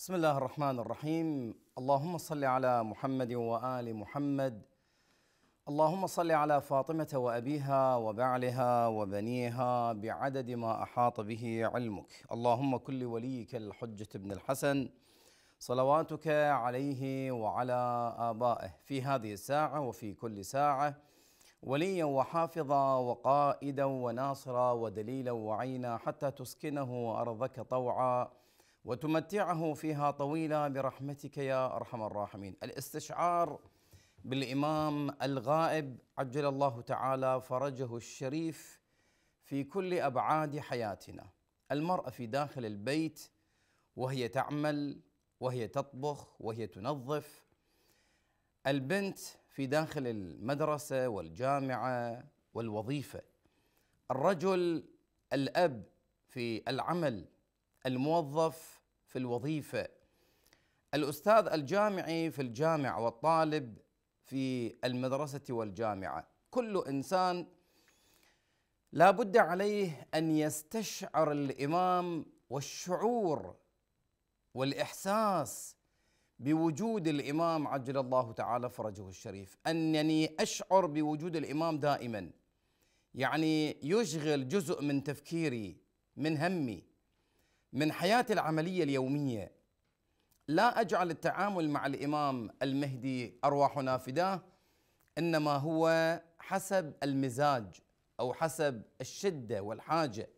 بسم الله الرحمن الرحيم اللهم صل على محمد وال محمد اللهم صل على فاطمه وابيها وبعلها وبنيها بعدد ما احاط به علمك اللهم كل وليك الحجه بن الحسن صلواتك عليه وعلى ابائه في هذه الساعه وفي كل ساعه وليا وحافظا وقائدا وناصرا ودليلا وعينا حتى تسكنه ارضك طوعا وتمتعه فيها طويلة برحمتك يا أرحم الراحمين الاستشعار بالإمام الغائب عجل الله تعالى فرجه الشريف في كل أبعاد حياتنا المرأة في داخل البيت وهي تعمل وهي تطبخ وهي تنظف البنت في داخل المدرسة والجامعة والوظيفة الرجل الأب في العمل الموظف في الوظيفة الأستاذ الجامعي في الجامع والطالب في المدرسة والجامعة كل إنسان لا بد عليه أن يستشعر الإمام والشعور والإحساس بوجود الإمام عجل الله تعالى فرجه الشريف أنني يعني أشعر بوجود الإمام دائما يعني يشغل جزء من تفكيري من همي من حياتي العملية اليومية لا أجعل التعامل مع الإمام المهدي أرواحنا فداه إنما هو حسب المزاج أو حسب الشدة والحاجة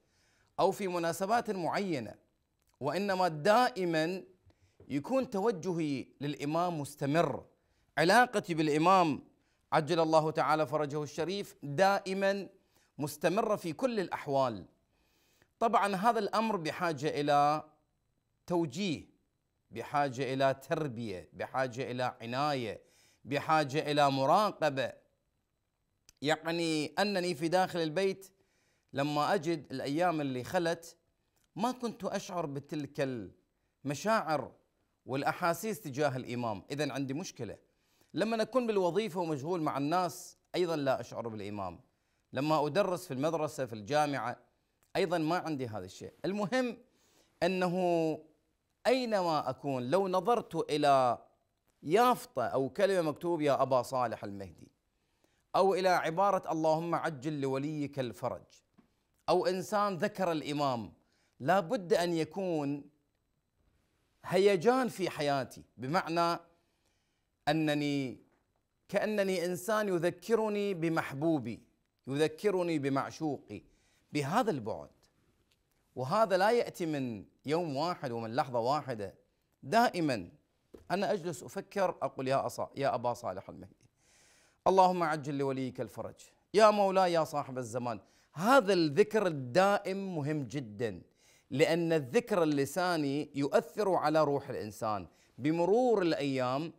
أو في مناسبات معينة وإنما دائما يكون توجهي للإمام مستمر علاقتي بالإمام عجل الله تعالى فرجه الشريف دائما مستمرة في كل الأحوال طبعا هذا الامر بحاجه الى توجيه بحاجه الى تربيه بحاجه الى عنايه بحاجه الى مراقبه يعني انني في داخل البيت لما اجد الايام اللي خلت ما كنت اشعر بتلك المشاعر والاحاسيس تجاه الامام، اذا عندي مشكله. لما اكون بالوظيفه ومشغول مع الناس ايضا لا اشعر بالامام. لما ادرس في المدرسه في الجامعه ايضا ما عندي هذا الشيء المهم انه اينما اكون لو نظرت الى يافطه او كلمه مكتوب يا ابا صالح المهدي او الى عباره اللهم عجل لوليك الفرج او انسان ذكر الامام لابد ان يكون هيجان في حياتي بمعنى انني كانني انسان يذكرني بمحبوبي يذكرني بمعشوقي بهذا البعد وهذا لا ياتي من يوم واحد ومن لحظه واحده دائما انا اجلس افكر اقول يا أصا يا ابا صالح المهدي اللهم عجل لوليك الفرج يا مولاي يا صاحب الزمان هذا الذكر الدائم مهم جدا لان الذكر اللساني يؤثر على روح الانسان بمرور الايام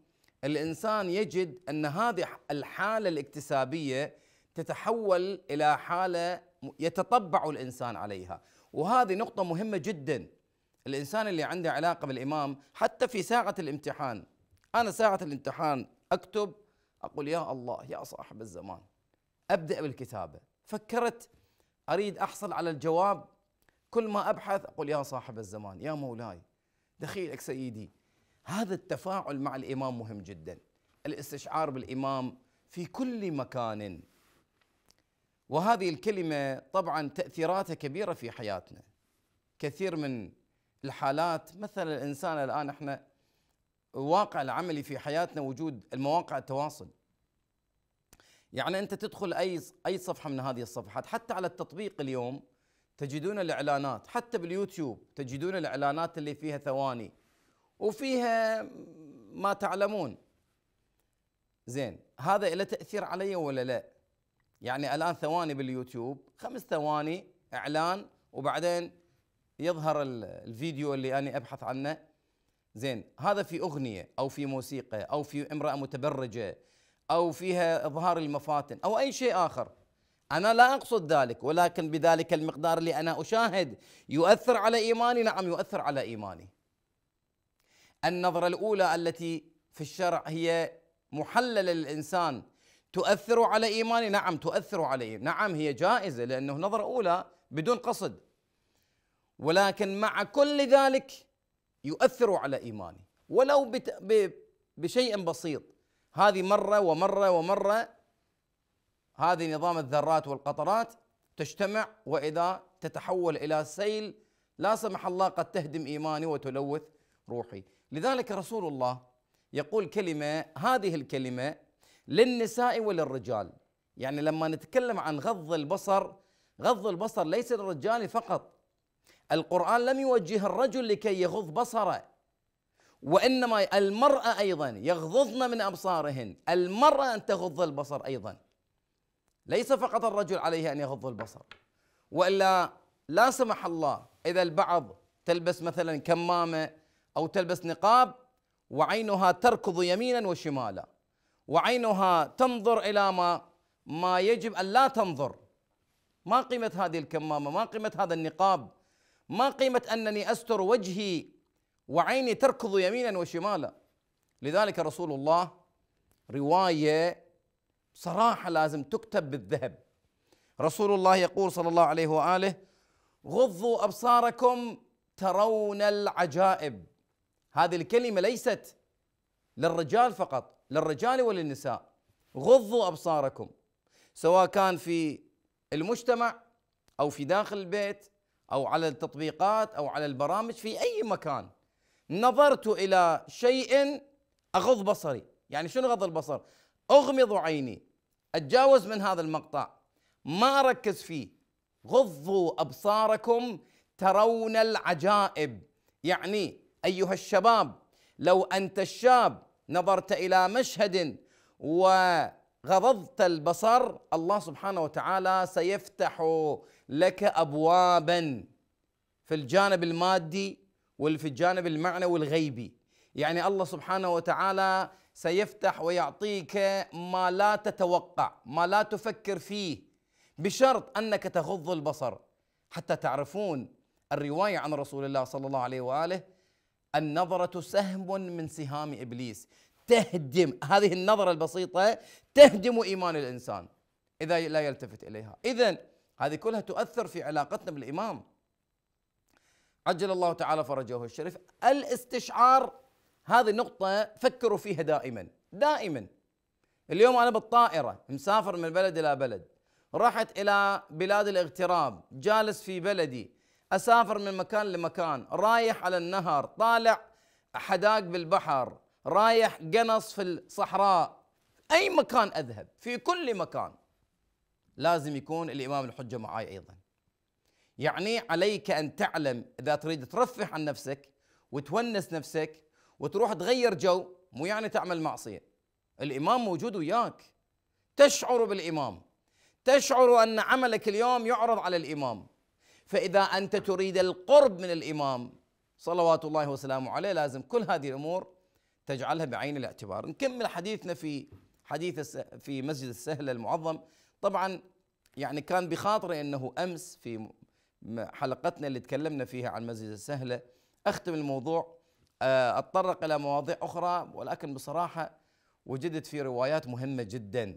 الانسان يجد ان هذه الحاله الاكتسابيه تتحول الى حاله يتطبع الانسان عليها وهذه نقطه مهمه جدا الانسان اللي عنده علاقه بالامام حتى في ساعه الامتحان انا ساعه الامتحان اكتب اقول يا الله يا صاحب الزمان ابدا بالكتابه فكرت اريد احصل على الجواب كل ما ابحث اقول يا صاحب الزمان يا مولاي دخيلك سيدي هذا التفاعل مع الامام مهم جدا الاستشعار بالامام في كل مكان وهذه الكلمه طبعا تاثيراتها كبيره في حياتنا كثير من الحالات مثلا الانسان الان احنا الواقع العملي في حياتنا وجود المواقع التواصل يعني انت تدخل اي اي صفحه من هذه الصفحات حتى على التطبيق اليوم تجدون الاعلانات حتى باليوتيوب تجدون الاعلانات اللي فيها ثواني وفيها ما تعلمون زين هذا له تاثير علي ولا لا يعني الان ثواني باليوتيوب خمس ثواني اعلان وبعدين يظهر الفيديو اللي انا ابحث عنه زين هذا في اغنيه او في موسيقى او في امراه متبرجه او فيها اظهار المفاتن او اي شيء اخر انا لا اقصد ذلك ولكن بذلك المقدار اللي انا اشاهد يؤثر على ايماني نعم يؤثر على ايماني النظره الاولى التي في الشرع هي محلل الانسان تؤثر على إيماني نعم تؤثر عليه نعم هي جائزة لأنه نظرة أولى بدون قصد ولكن مع كل ذلك يؤثر على إيماني ولو بشيء بسيط هذه مرة ومرة ومرة هذه نظام الذرات والقطرات تجتمع وإذا تتحول إلى سيل لا سمح الله قد تهدم إيماني وتلوث روحي لذلك رسول الله يقول كلمة هذه الكلمة للنساء وللرجال يعني لما نتكلم عن غض البصر غض البصر ليس للرجال فقط القرآن لم يوجه الرجل لكي يغض بصره وإنما المرأة أيضا يغضضن من أبصارهن المرأة أن تغض البصر أيضا ليس فقط الرجل عليه أن يغض البصر وإلا لا سمح الله إذا البعض تلبس مثلا كمامة أو تلبس نقاب وعينها تركض يمينا وشمالا وعينها تنظر إلى ما ما يجب أن لا تنظر ما قيمة هذه الكمامة ما قيمة هذا النقاب ما قيمة أنني أستر وجهي وعيني تركض يمينا وشمالا لذلك رسول الله رواية صراحة لازم تكتب بالذهب رسول الله يقول صلى الله عليه وآله غضوا أبصاركم ترون العجائب هذه الكلمة ليست للرجال فقط للرجال وللنساء غضوا ابصاركم سواء كان في المجتمع او في داخل البيت او على التطبيقات او على البرامج في اي مكان نظرت الى شيء اغض بصري يعني شنو غض البصر اغمض عيني اتجاوز من هذا المقطع ما اركز فيه غضوا ابصاركم ترون العجائب يعني ايها الشباب لو انت الشاب نظرت الى مشهد وغضضت البصر الله سبحانه وتعالى سيفتح لك ابوابا في الجانب المادي وفي الجانب المعنوي الغيبي يعني الله سبحانه وتعالى سيفتح ويعطيك ما لا تتوقع ما لا تفكر فيه بشرط انك تغض البصر حتى تعرفون الروايه عن رسول الله صلى الله عليه واله النظرة سهم من سهام ابليس تهدم هذه النظرة البسيطة تهدم ايمان الانسان اذا لا يلتفت اليها اذا هذه كلها تؤثر في علاقتنا بالامام عجل الله تعالى فرجه الشريف الاستشعار هذه النقطة فكروا فيها دائما دائما اليوم أنا بالطائرة مسافر من بلد إلى بلد رحت إلى بلاد الاغتراب جالس في بلدي اسافر من مكان لمكان رايح على النهر طالع حداق بالبحر رايح قنص في الصحراء اي مكان اذهب في كل مكان لازم يكون الامام الحجه معي ايضا يعني عليك ان تعلم اذا تريد ترفه عن نفسك وتونس نفسك وتروح تغير جو مو يعني تعمل معصيه الامام موجود وياك تشعر بالامام تشعر ان عملك اليوم يعرض على الامام فإذا أنت تريد القرب من الإمام صلوات الله وسلامه عليه لازم كل هذه الأمور تجعلها بعين الاعتبار نكمل حديثنا في حديث في مسجد السهل المعظم طبعا يعني كان بخاطري أنه أمس في حلقتنا اللي تكلمنا فيها عن مسجد السهلة أختم الموضوع آه، أتطرق إلى مواضيع أخرى ولكن بصراحة وجدت في روايات مهمة جدا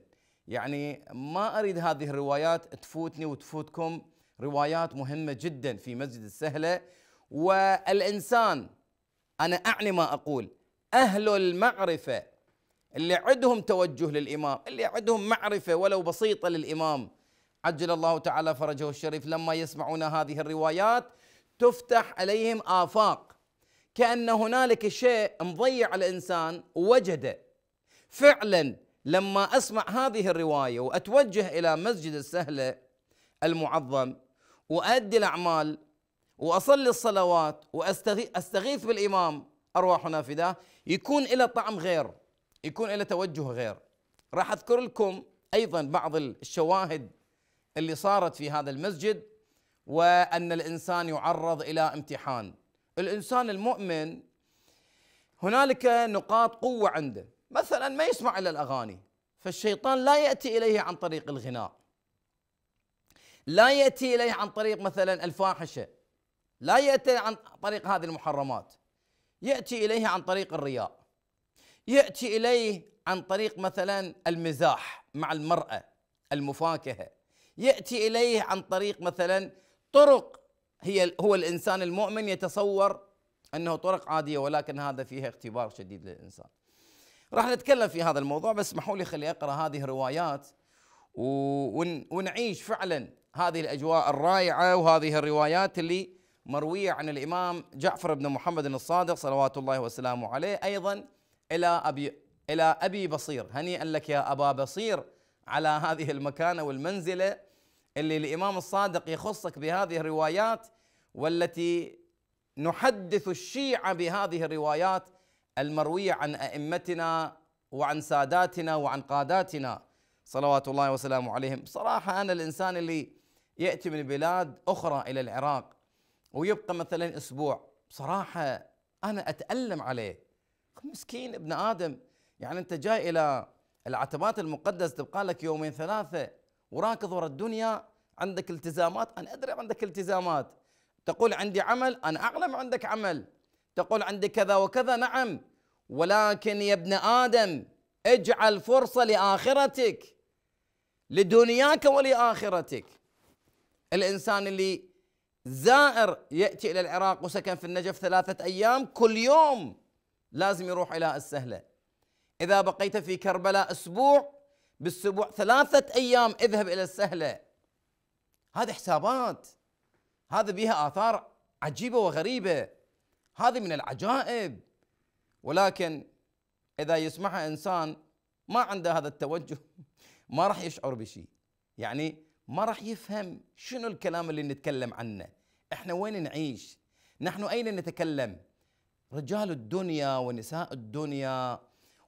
يعني ما أريد هذه الروايات تفوتني وتفوتكم روايات مهمة جدا في مسجد السهلة والإنسان أنا أعني ما أقول أهل المعرفة اللي عندهم توجه للإمام اللي عندهم معرفة ولو بسيطة للإمام عجل الله تعالى فرجه الشريف لما يسمعون هذه الروايات تفتح عليهم آفاق كأن هنالك شيء مضيع الإنسان وجده فعلا لما أسمع هذه الرواية وأتوجه إلى مسجد السهلة المعظم وأدي الأعمال وأصلي الصلوات وأستغيث بالإمام أرواحنا فداه يكون إلى طعم غير يكون إلى توجه غير راح أذكر لكم أيضا بعض الشواهد اللي صارت في هذا المسجد وأن الإنسان يعرض إلى امتحان الإنسان المؤمن هنالك نقاط قوة عنده مثلا ما يسمع إلى الأغاني فالشيطان لا يأتي إليه عن طريق الغناء لا يأتي إليه عن طريق مثلا الفاحشة لا يأتي عن طريق هذه المحرمات يأتي إليه عن طريق الرياء يأتي إليه عن طريق مثلا المزاح مع المرأة المفاكهة يأتي إليه عن طريق مثلا طرق هي هو الإنسان المؤمن يتصور أنه طرق عادية ولكن هذا فيها اختبار شديد للإنسان راح نتكلم في هذا الموضوع بس اسمحوا لي خلي أقرأ هذه الروايات ونعيش فعلا هذه الاجواء الرائعه وهذه الروايات اللي مرويه عن الامام جعفر بن محمد الصادق صلوات الله وسلامه عليه ايضا الى ابي الى ابي بصير هنيئا لك يا ابا بصير على هذه المكانه والمنزله اللي الامام الصادق يخصك بهذه الروايات والتي نحدث الشيعه بهذه الروايات المرويه عن ائمتنا وعن ساداتنا وعن قاداتنا صلوات الله وسلامه عليهم بصراحه انا الانسان اللي ياتي من بلاد اخرى الى العراق ويبقى مثلا اسبوع بصراحه انا اتالم عليه مسكين ابن ادم يعني انت جاي الى العتبات المقدس تبقى لك يومين ثلاثه وراكض ورا الدنيا عندك التزامات انا ادري عندك التزامات تقول عندي عمل انا اعلم عندك عمل تقول عندي كذا وكذا نعم ولكن يا ابن ادم اجعل فرصه لاخرتك لدنياك ولاخرتك الانسان اللي زائر ياتي الى العراق وسكن في النجف ثلاثه ايام كل يوم لازم يروح الى السهله اذا بقيت في كربلاء اسبوع بالسبوع ثلاثه ايام اذهب الى السهله هذه حسابات هذا بها اثار عجيبه وغريبه هذه من العجائب ولكن اذا يسمعها انسان ما عنده هذا التوجه ما راح يشعر بشيء يعني ما راح يفهم شنو الكلام اللي نتكلم عنه احنا وين نعيش نحن اين نتكلم رجال الدنيا ونساء الدنيا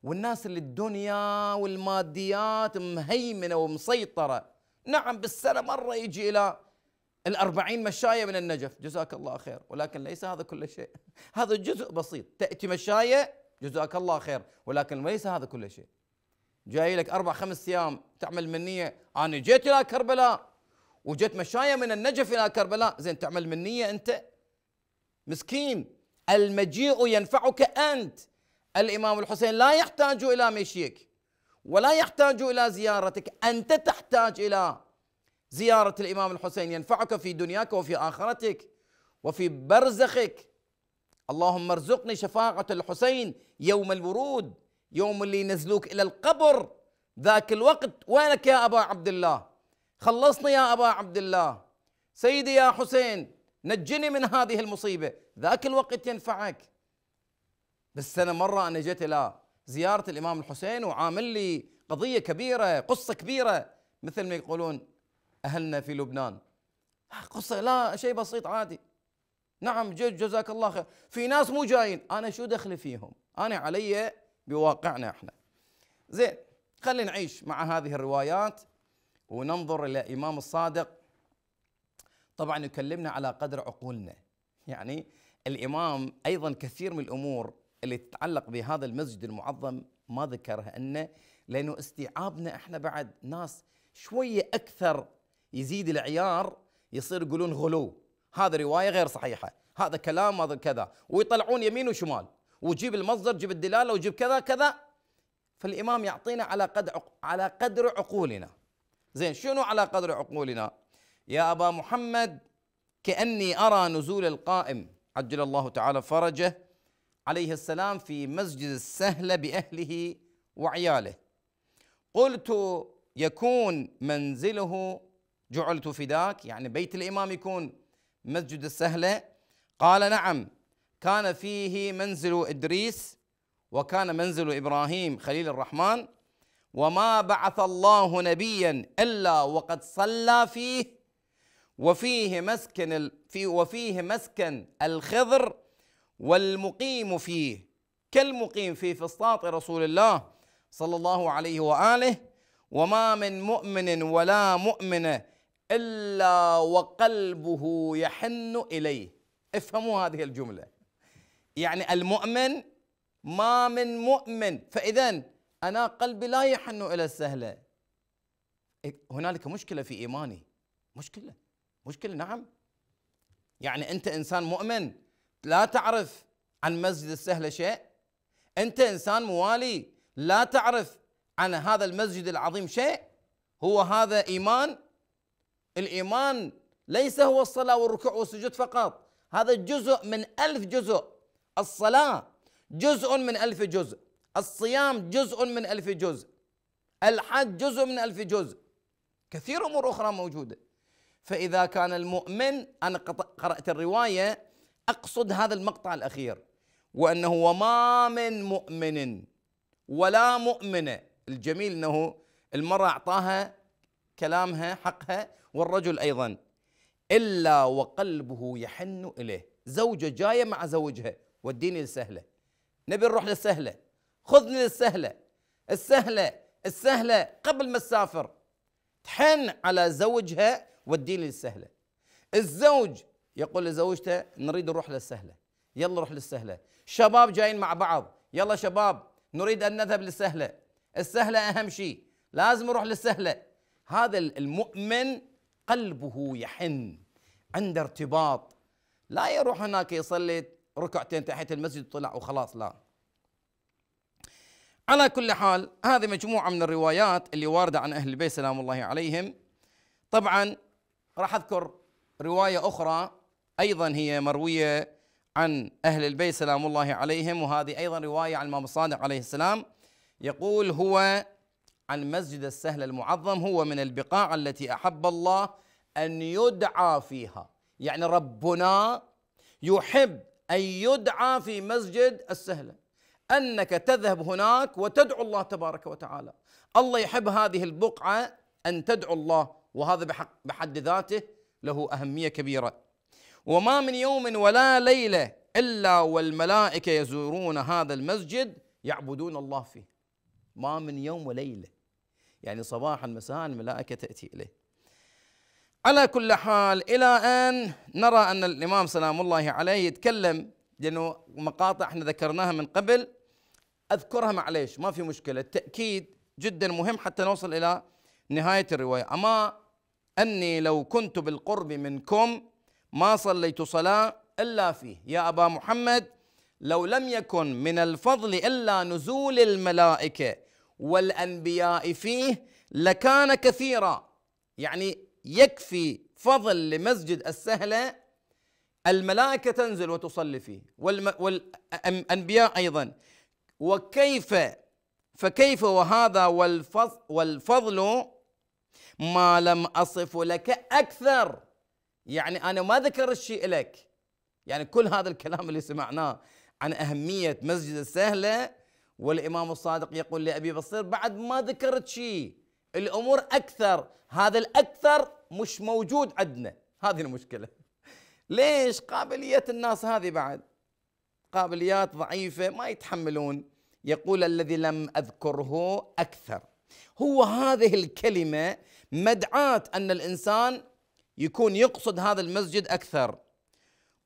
والناس اللي الدنيا والماديات مهيمنة ومسيطرة نعم بالسنة مرة يجي إلى الأربعين مشاية من النجف جزاك الله خير ولكن ليس هذا كل شيء هذا جزء بسيط تأتي مشاية جزاك الله خير ولكن ليس هذا كل شيء جاي لك اربع خمس ايام تعمل منيه انا جيت الى كربلاء وجيت مشايه من النجف الى كربلاء زين تعمل منيه انت مسكين المجيء ينفعك انت الامام الحسين لا يحتاج الى مشيك ولا يحتاج الى زيارتك انت تحتاج الى زياره الامام الحسين ينفعك في دنياك وفي اخرتك وفي برزخك اللهم ارزقني شفاعه الحسين يوم الورود يوم اللي ينزلوك إلى القبر ذاك الوقت وينك يا أبا عبد الله خلصني يا أبا عبد الله سيدي يا حسين نجني من هذه المصيبة ذاك الوقت ينفعك بس أنا مرة أنا جيت إلى زيارة الإمام الحسين وعامل لي قضية كبيرة قصة كبيرة مثل ما يقولون أهلنا في لبنان آه، قصة لا شيء بسيط عادي نعم جزاك الله خير في ناس مو جايين أنا شو دخلي فيهم أنا علي بواقعنا احنا. زين خلينا نعيش مع هذه الروايات وننظر الى امام الصادق طبعا يكلمنا على قدر عقولنا يعني الامام ايضا كثير من الامور اللي تتعلق بهذا المسجد المعظم ما ذكرها انه لانه استيعابنا احنا بعد ناس شويه اكثر يزيد العيار يصير يقولون غلو هذا روايه غير صحيحه هذا كلام هذا كذا ويطلعون يمين وشمال وجيب المصدر جيب الدلاله وجيب كذا كذا فالامام يعطينا على قدر على قدر عقولنا زين شنو على قدر عقولنا يا ابا محمد كاني ارى نزول القائم عجل الله تعالى فرجه عليه السلام في مسجد السهله باهله وعياله قلت يكون منزله جعلت فداك يعني بيت الامام يكون مسجد السهله قال نعم كان فيه منزل ادريس وكان منزل ابراهيم خليل الرحمن وما بعث الله نبيا الا وقد صلى فيه وفيه مسكن في وفيه مسكن الخضر والمقيم فيه كالمقيم في فسطاط رسول الله صلى الله عليه واله وما من مؤمن ولا مؤمنه الا وقلبه يحن اليه افهموا هذه الجمله يعني المؤمن ما من مؤمن فإذا أنا قلبي لا يحن إلى السهلة إيه، هنالك مشكلة في إيماني مشكلة مشكلة نعم يعني أنت إنسان مؤمن لا تعرف عن مسجد السهلة شيء أنت إنسان موالي لا تعرف عن هذا المسجد العظيم شيء هو هذا إيمان الإيمان ليس هو الصلاة والركوع والسجود فقط هذا جزء من ألف جزء الصلاة جزء من ألف جزء الصيام جزء من ألف جزء الحج جزء من ألف جزء كثير أمور أخرى موجودة فإذا كان المؤمن أنا قرأت الرواية أقصد هذا المقطع الأخير وأنه وما من مؤمن ولا مؤمنة الجميل أنه المرأة أعطاها كلامها حقها والرجل أيضا إلا وقلبه يحن إليه زوجة جاية مع زوجها وديني للسهله نبي نروح للسهله خذني للسهله السهله السهله قبل ما تسافر تحن على زوجها وديني للسهله الزوج يقول لزوجته نريد نروح للسهله يلا نروح للسهله شباب جايين مع بعض يلا شباب نريد ان نذهب للسهله السهله اهم شيء لازم نروح للسهله هذا المؤمن قلبه يحن عنده ارتباط لا يروح هناك يصلي ركعتين تحت المسجد طلع وخلاص لا على كل حال هذه مجموعة من الروايات اللي واردة عن أهل البيت سلام الله عليهم طبعا راح أذكر رواية أخرى أيضا هي مروية عن أهل البيت سلام الله عليهم وهذه أيضا رواية عن الإمام الصادق عليه السلام يقول هو عن مسجد السهل المعظم هو من البقاع التي أحب الله أن يدعى فيها يعني ربنا يحب أن يدعى في مسجد السهلة أنك تذهب هناك وتدعو الله تبارك وتعالى الله يحب هذه البقعة أن تدعو الله وهذا بحد ذاته له أهمية كبيرة وما من يوم ولا ليلة إلا والملائكة يزورون هذا المسجد يعبدون الله فيه ما من يوم وليلة يعني صباحا مساء الملائكة تأتي إليه على كل حال إلى أن نرى أن الإمام سلام الله عليه يتكلم لأنه مقاطع احنا ذكرناها من قبل أذكرها معليش ما في مشكلة التأكيد جدا مهم حتى نوصل إلى نهاية الرواية أما أني لو كنت بالقرب منكم ما صليت صلاة إلا فيه يا أبا محمد لو لم يكن من الفضل إلا نزول الملائكة والأنبياء فيه لكان كثيرا يعني يكفي فضل لمسجد السهلة الملائكة تنزل وتصلي فيه والأنبياء أيضا وكيف فكيف وهذا والفضل, والفضل ما لم أصف لك أكثر يعني أنا ما ذكر الشيء لك يعني كل هذا الكلام اللي سمعناه عن أهمية مسجد السهلة والإمام الصادق يقول لأبي بصير بعد ما ذكرت شيء الامور اكثر هذا الاكثر مش موجود عندنا هذه المشكله ليش قابليه الناس هذه بعد قابليات ضعيفه ما يتحملون يقول الذي لم اذكره اكثر هو هذه الكلمه مدعاه ان الانسان يكون يقصد هذا المسجد اكثر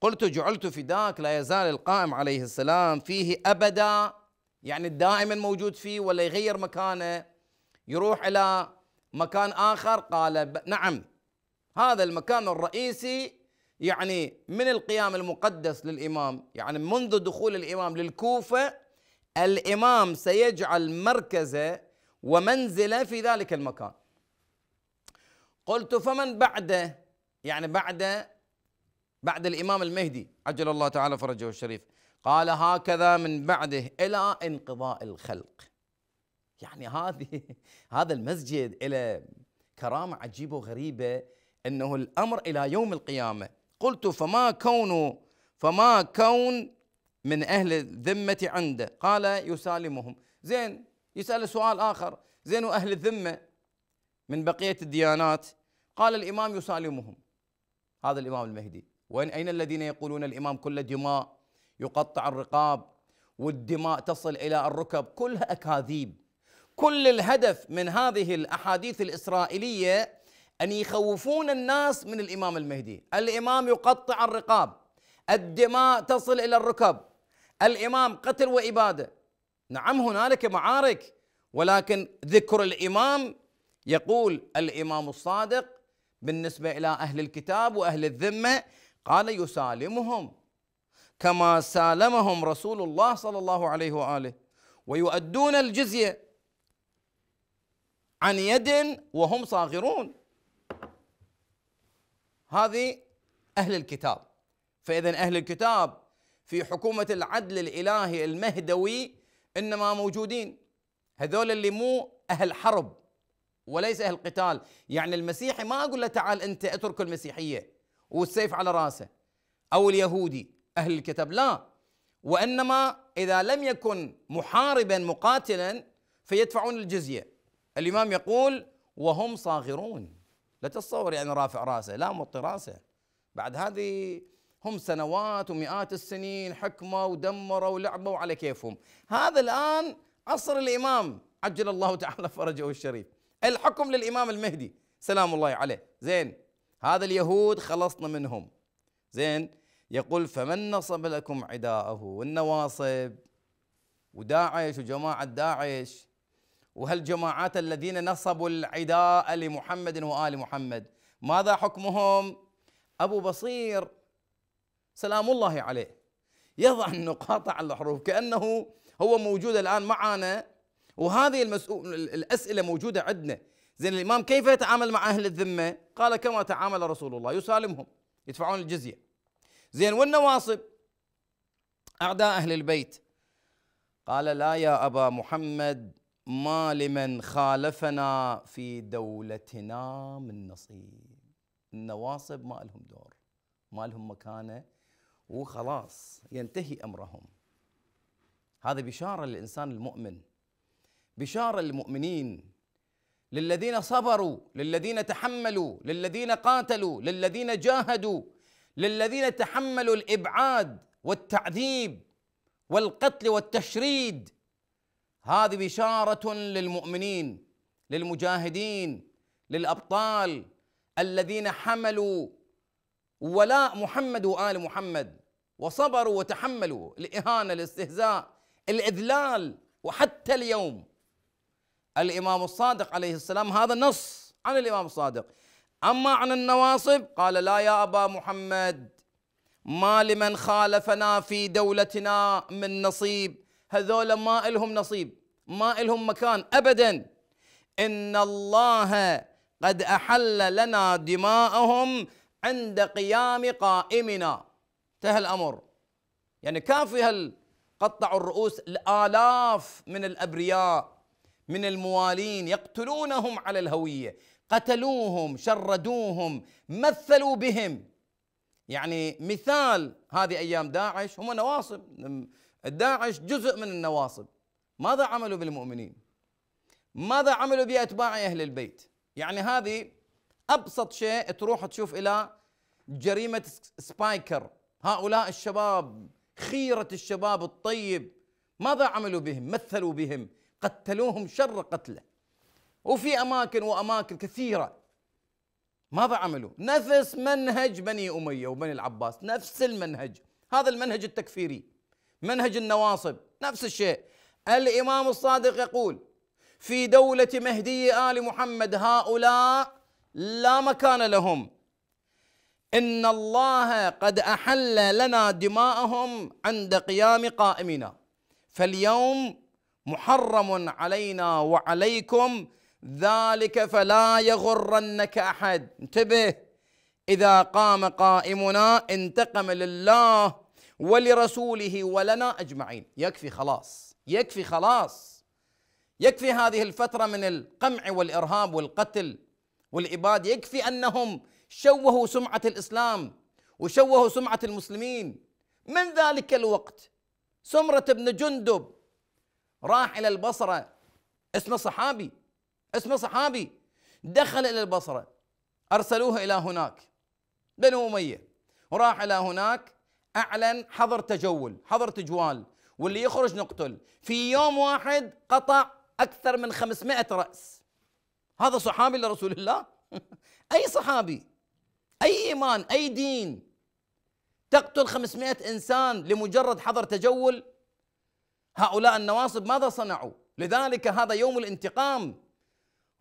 قلت جعلت فداك لا يزال القائم عليه السلام فيه ابدا يعني دائما موجود فيه ولا يغير مكانه يروح إلى مكان آخر قال نعم هذا المكان الرئيسي يعني من القيام المقدس للإمام يعني منذ دخول الإمام للكوفة الإمام سيجعل مركزه ومنزله في ذلك المكان قلت فمن بعده يعني بعد بعد الإمام المهدي عجل الله تعالى فرجه الشريف قال هكذا من بعده إلى انقضاء الخلق يعني هذه هذا المسجد له كرامه عجيبه وغريبه انه الامر الى يوم القيامه قلت فما كون فما كون من اهل الذمه عنده قال يسالمهم زين يسال سؤال اخر زين واهل الذمه من بقيه الديانات قال الامام يسالمهم هذا الامام المهدي وين اين الذين يقولون الامام كل دماء يقطع الرقاب والدماء تصل الى الركب كلها اكاذيب كل الهدف من هذه الاحاديث الاسرائيليه ان يخوفون الناس من الامام المهدي، الامام يقطع الرقاب، الدماء تصل الى الركب، الامام قتل واباده. نعم هنالك معارك ولكن ذكر الامام يقول الامام الصادق بالنسبه الى اهل الكتاب واهل الذمه قال يسالمهم كما سالمهم رسول الله صلى الله عليه واله ويؤدون الجزيه عن يد وهم صاغرون هذه أهل الكتاب فإذا أهل الكتاب في حكومة العدل الإلهي المهدوي إنما موجودين هذول اللي مو أهل حرب وليس أهل قتال يعني المسيحي ما أقول له تعال أنت اترك المسيحية والسيف على راسه أو اليهودي أهل الكتاب لا وإنما إذا لم يكن محاربا مقاتلا فيدفعون الجزية الإمام يقول وهم صاغرون لا تتصور يعني رافع راسه لا موطي راسه بعد هذه هم سنوات ومئات السنين حكموا ودمروا ولعبوا على كيفهم هذا الآن عصر الإمام عجل الله تعالى فرجه الشريف الحكم للإمام المهدي سلام الله عليه زين هذا اليهود خلصنا منهم زين يقول فمن نصب لكم عداءه والنواصب وداعش وجماعة داعش وهالجماعات الذين نصبوا العداء لمحمد وآل محمد ماذا حكمهم أبو بصير سلام الله عليه يضع النقاط على الحروف كأنه هو موجود الآن معنا وهذه المسؤول الأسئلة موجودة عندنا زين الإمام كيف يتعامل مع أهل الذمة قال كما تعامل رسول الله يسالمهم يدفعون الجزية زين والنواصب أعداء أهل البيت قال لا يا أبا محمد ما لمن خالفنا في دولتنا من نصيب النواصب ما لهم دور ما لهم مكانه وخلاص ينتهي امرهم هذا بشاره للانسان المؤمن بشاره للمؤمنين للذين صبروا للذين تحملوا للذين قاتلوا للذين جاهدوا للذين تحملوا الابعاد والتعذيب والقتل والتشريد هذه بشاره للمؤمنين للمجاهدين للابطال الذين حملوا ولاء محمد وال محمد وصبروا وتحملوا الاهانه الاستهزاء الاذلال وحتى اليوم الامام الصادق عليه السلام هذا نص عن الامام الصادق اما عن النواصب قال لا يا ابا محمد ما لمن خالفنا في دولتنا من نصيب هذول ما إلهم نصيب ما إلهم مكان أبدا إن الله قد أحل لنا دماءهم عند قيام قائمنا انتهى الأمر يعني كافي هل قطعوا الرؤوس الآلاف من الأبرياء من الموالين يقتلونهم على الهوية قتلوهم شردوهم مثلوا بهم يعني مثال هذه أيام داعش هم نواصب داعش جزء من النواصب ماذا عملوا بالمؤمنين ماذا عملوا بأتباع أهل البيت يعني هذه أبسط شيء تروح تشوف إلى جريمة سبايكر هؤلاء الشباب خيرة الشباب الطيب ماذا عملوا بهم مثلوا بهم قتلوهم شر قتله وفي أماكن وأماكن كثيرة ماذا عملوا نفس منهج بني أمية وبني العباس نفس المنهج هذا المنهج التكفيري منهج النواصب نفس الشيء الامام الصادق يقول في دوله مهدي ال محمد هؤلاء لا مكان لهم ان الله قد احل لنا دماءهم عند قيام قائمنا فاليوم محرم علينا وعليكم ذلك فلا يغرنك احد انتبه اذا قام قائمنا انتقم لله ولرسوله ولنا اجمعين يكفي خلاص يكفي خلاص يكفي هذه الفتره من القمع والارهاب والقتل والاباده يكفي انهم شوهوا سمعه الاسلام وشوهوا سمعه المسلمين من ذلك الوقت سمره بن جندب راح الى البصره اسمه صحابي اسمه صحابي دخل الى البصره ارسلوه الى هناك بنو اميه وراح الى هناك اعلن حظر تجول حظر تجوال واللي يخرج نقتل في يوم واحد قطع اكثر من 500 راس هذا صحابي لرسول الله اي صحابي اي ايمان اي دين تقتل 500 انسان لمجرد حظر تجول هؤلاء النواصب ماذا صنعوا لذلك هذا يوم الانتقام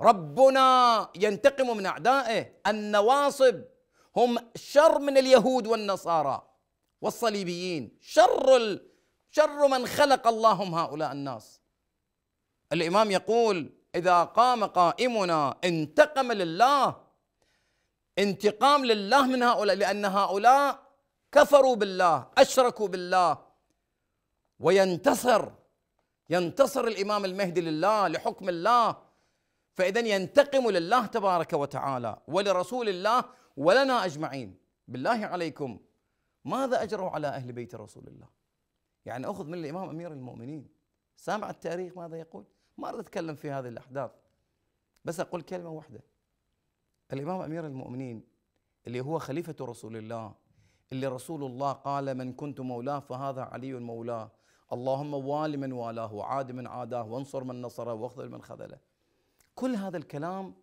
ربنا ينتقم من اعدائه النواصب هم شر من اليهود والنصارى والصليبيين شر ال... شر من خلق الله هم هؤلاء الناس الإمام يقول إذا قام قائمنا انتقم لله انتقام لله من هؤلاء لأن هؤلاء كفروا بالله أشركوا بالله وينتصر ينتصر الإمام المهدي لله لحكم الله فإذا ينتقم لله تبارك وتعالى ولرسول الله ولنا أجمعين بالله عليكم ماذا أجروا على أهل بيت رسول الله يعني أخذ من الإمام أمير المؤمنين سامع التاريخ ماذا يقول ما أريد أتكلم في هذه الأحداث بس أقول كلمة واحدة الإمام أمير المؤمنين اللي هو خليفة رسول الله اللي رسول الله قال من كنت مولاه فهذا علي مولاه اللهم وال من والاه وعاد من عاداه وانصر من نصره واخذل من خذله كل هذا الكلام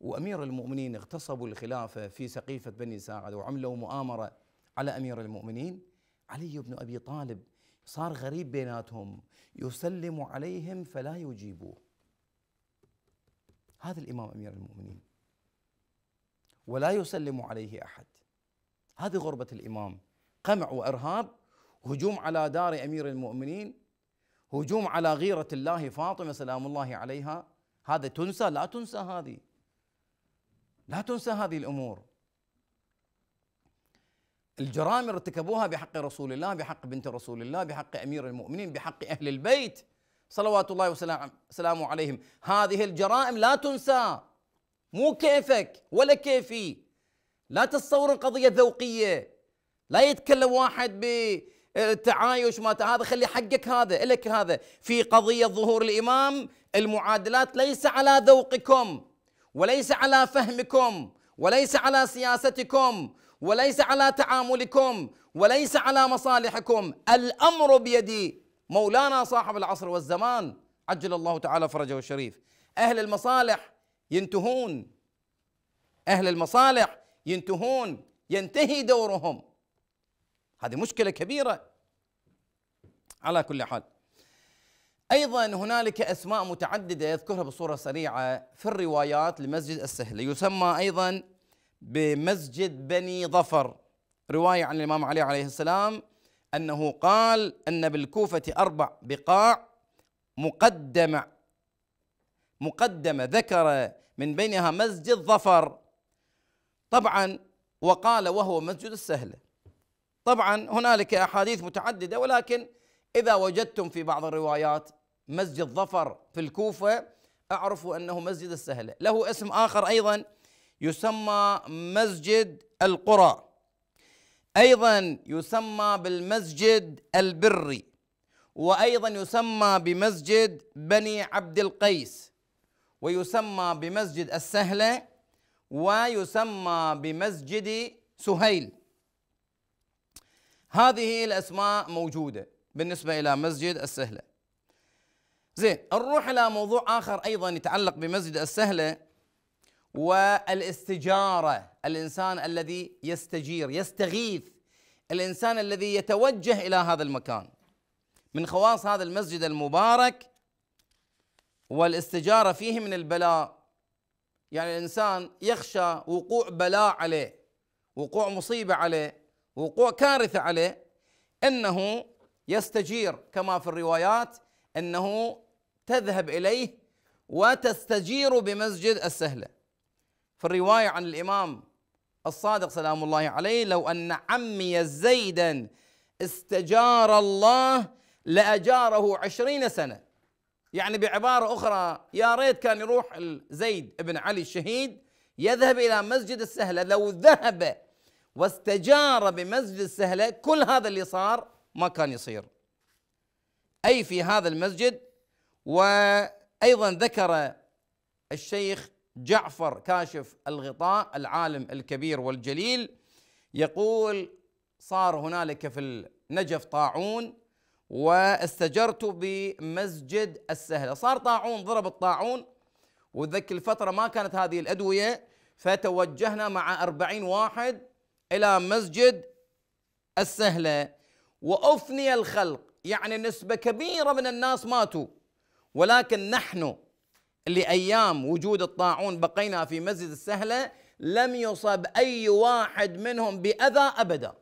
وأمير المؤمنين اغتصبوا الخلافة في سقيفة بني ساعد وعملوا مؤامرة على امير المؤمنين علي بن ابي طالب صار غريب بيناتهم يسلم عليهم فلا يجيبوه هذا الامام امير المؤمنين ولا يسلم عليه احد هذه غربه الامام قمع وارهاب هجوم على دار امير المؤمنين هجوم على غيره الله فاطمه سلام الله عليها هذا تنسى لا تنسى هذه لا تنسى هذه الامور الجرائم اللي ارتكبوها بحق رسول الله بحق بنت رسول الله بحق امير المؤمنين بحق اهل البيت صلوات الله وسلامه عليهم هذه الجرائم لا تنسى مو كيفك ولا كيفي لا تتصور القضيه ذوقيه لا يتكلم واحد بالتعايش ما هذا خلي حقك هذا لك هذا في قضيه ظهور الامام المعادلات ليس على ذوقكم وليس على فهمكم وليس على سياستكم وليس على تعاملكم وليس على مصالحكم الأمر بيدي مولانا صاحب العصر والزمان عجل الله تعالى فرجه الشريف أهل المصالح ينتهون أهل المصالح ينتهون ينتهي دورهم هذه مشكلة كبيرة على كل حال ايضا هنالك اسماء متعدده يذكرها بصوره سريعه في الروايات لمسجد السهل يسمى ايضا بمسجد بني ظفر روايه عن الامام علي عليه السلام انه قال ان بالكوفه اربع بقاع مقدمه مقدمه ذكر من بينها مسجد ظفر طبعا وقال وهو مسجد السهله طبعا هنالك احاديث متعدده ولكن اذا وجدتم في بعض الروايات مسجد ظفر في الكوفه اعرفوا انه مسجد السهله له اسم اخر ايضا يسمى مسجد القرى ايضا يسمى بالمسجد البري وايضا يسمى بمسجد بني عبد القيس ويسمى بمسجد السهله ويسمى بمسجد سهيل هذه الاسماء موجوده بالنسبه الى مسجد السهله زين نروح الى موضوع اخر ايضا يتعلق بمسجد السهله والاستجاره الانسان الذي يستجير يستغيث الانسان الذي يتوجه الى هذا المكان من خواص هذا المسجد المبارك والاستجاره فيه من البلاء يعني الانسان يخشى وقوع بلاء عليه وقوع مصيبه عليه وقوع كارثه عليه انه يستجير كما في الروايات انه تذهب اليه وتستجير بمسجد السهله في الرواية عن الإمام الصادق سلام الله عليه لو أن عمي زيدا استجار الله لأجاره عشرين سنة يعني بعبارة أخرى يا ريت كان يروح زيد بن علي الشهيد يذهب إلى مسجد السهلة لو ذهب واستجار بمسجد السهلة كل هذا اللي صار ما كان يصير أي في هذا المسجد وأيضا ذكر الشيخ جعفر كاشف الغطاء العالم الكبير والجليل يقول صار هنالك في النجف طاعون واستجرت بمسجد السهله، صار طاعون ضرب الطاعون وذيك الفتره ما كانت هذه الادويه فتوجهنا مع أربعين واحد الى مسجد السهله وافني الخلق يعني نسبه كبيره من الناس ماتوا ولكن نحن لأيام وجود الطاعون بقينا في مسجد السهلة لم يصب أي واحد منهم بأذى أبدا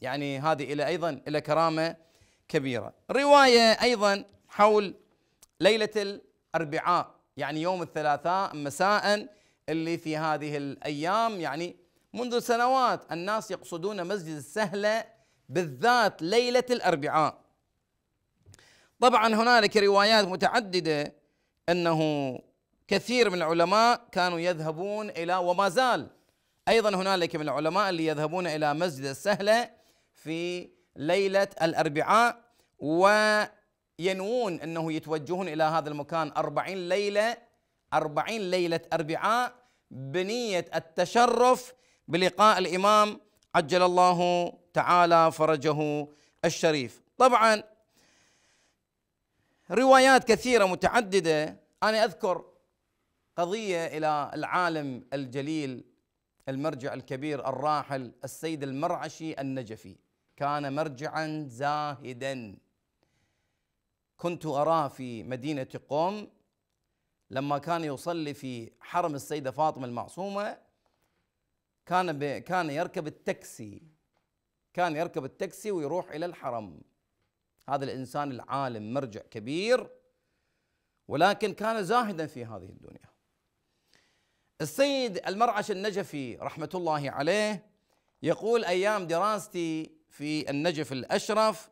يعني هذه إلى أيضا إلى كرامة كبيرة رواية أيضا حول ليلة الأربعاء يعني يوم الثلاثاء مساء اللي في هذه الأيام يعني منذ سنوات الناس يقصدون مسجد السهلة بالذات ليلة الأربعاء طبعا هنالك روايات متعددة انه كثير من العلماء كانوا يذهبون الى وما زال ايضا هنالك من العلماء اللي يذهبون الى مسجد السهله في ليله الاربعاء وينوون انه يتوجهون الى هذا المكان أربعين ليله أربعين ليله اربعاء بنيه التشرف بلقاء الامام عجل الله تعالى فرجه الشريف طبعا روايات كثيرة متعددة أنا أذكر قضية إلى العالم الجليل المرجع الكبير الراحل السيد المرعشي النجفي كان مرجعا زاهدا كنت أراه في مدينة قوم لما كان يصلي في حرم السيدة فاطمة المعصومة كان كان يركب التاكسي كان يركب التاكسي ويروح إلى الحرم هذا الانسان العالم مرجع كبير ولكن كان زاهدا في هذه الدنيا السيد المرعش النجفي رحمه الله عليه يقول ايام دراستي في النجف الاشرف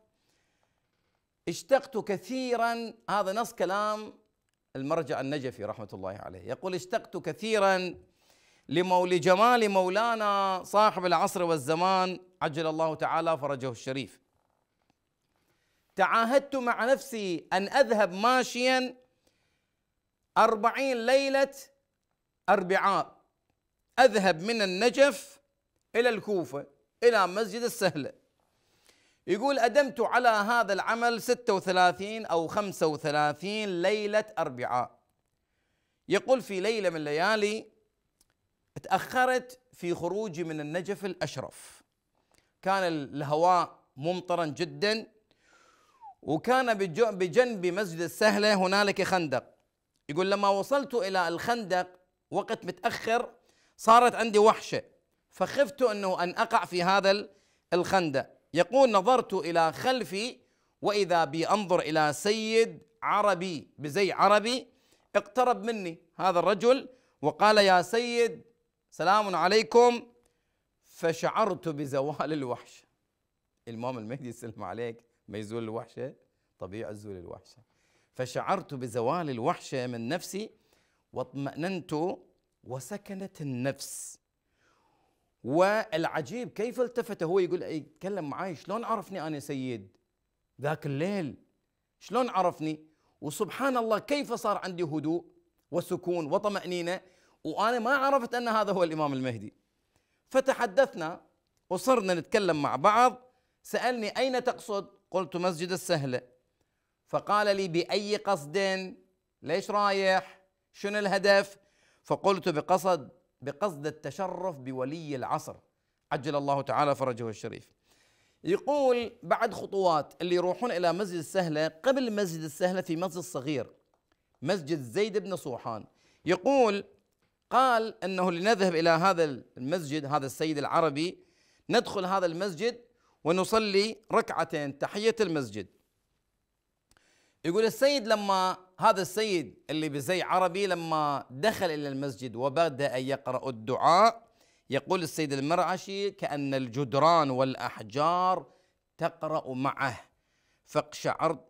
اشتقت كثيرا هذا نص كلام المرجع النجفي رحمه الله عليه يقول اشتقت كثيرا لمول جمال مولانا صاحب العصر والزمان عجل الله تعالى فرجه الشريف تعاهدت مع نفسي أن أذهب ماشيا أربعين ليلة أربعاء أذهب من النجف إلى الكوفة إلى مسجد السهلة يقول أدمت على هذا العمل 36 أو 35 ليلة أربعاء يقول في ليلة من الليالي تأخرت في خروجي من النجف الأشرف كان الهواء ممطرا جدا وكان بجنب مسجد السهلة هنالك خندق يقول لما وصلت إلى الخندق وقت متأخر صارت عندي وحشة فخفت أنه أن أقع في هذا الخندق يقول نظرت إلى خلفي وإذا بي أنظر إلى سيد عربي بزي عربي اقترب مني هذا الرجل وقال يا سيد سلام عليكم فشعرت بزوال الوحشة المهم المهدي يسلم عليك ما يزول الوحشة طبيعي تزول الوحشة فشعرت بزوال الوحشة من نفسي واطمأننت وسكنت النفس والعجيب كيف التفت هو يقول إيه، يتكلم معي شلون عرفني أنا سيد ذاك الليل شلون عرفني وسبحان الله كيف صار عندي هدوء وسكون وطمأنينة وأنا ما عرفت أن هذا هو الإمام المهدي فتحدثنا وصرنا نتكلم مع بعض سألني أين تقصد قلت مسجد السهلة فقال لي بأي قصد ليش رايح شنو الهدف فقلت بقصد بقصد التشرف بولي العصر عجل الله تعالى فرجه الشريف يقول بعد خطوات اللي يروحون إلى مسجد السهلة قبل مسجد السهلة في مسجد صغير مسجد زيد بن صوحان يقول قال أنه لنذهب إلى هذا المسجد هذا السيد العربي ندخل هذا المسجد ونصلي ركعتين تحية المسجد يقول السيد لما هذا السيد اللي بزي عربي لما دخل إلى المسجد وبدأ يقرأ الدعاء يقول السيد المرعشي كأن الجدران والأحجار تقرأ معه فاقشعرت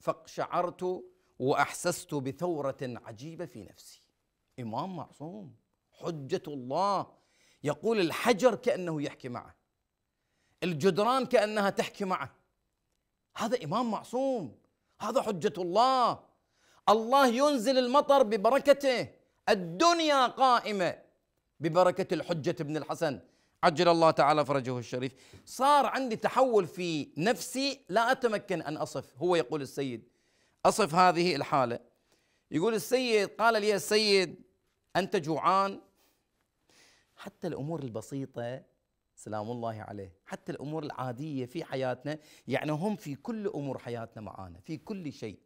فاقشعرت وأحسست بثورة عجيبة في نفسي إمام معصوم حجة الله يقول الحجر كأنه يحكي معه الجدران كأنها تحكي معه هذا إمام معصوم هذا حجة الله الله ينزل المطر ببركته الدنيا قائمة ببركة الحجة ابن الحسن عجل الله تعالى فرجه الشريف صار عندي تحول في نفسي لا أتمكن أن أصف هو يقول السيد أصف هذه الحالة يقول السيد قال لي السيد أنت جوعان حتى الأمور البسيطة سلام الله عليه حتى الأمور العادية في حياتنا يعني هم في كل أمور حياتنا معانا في كل شيء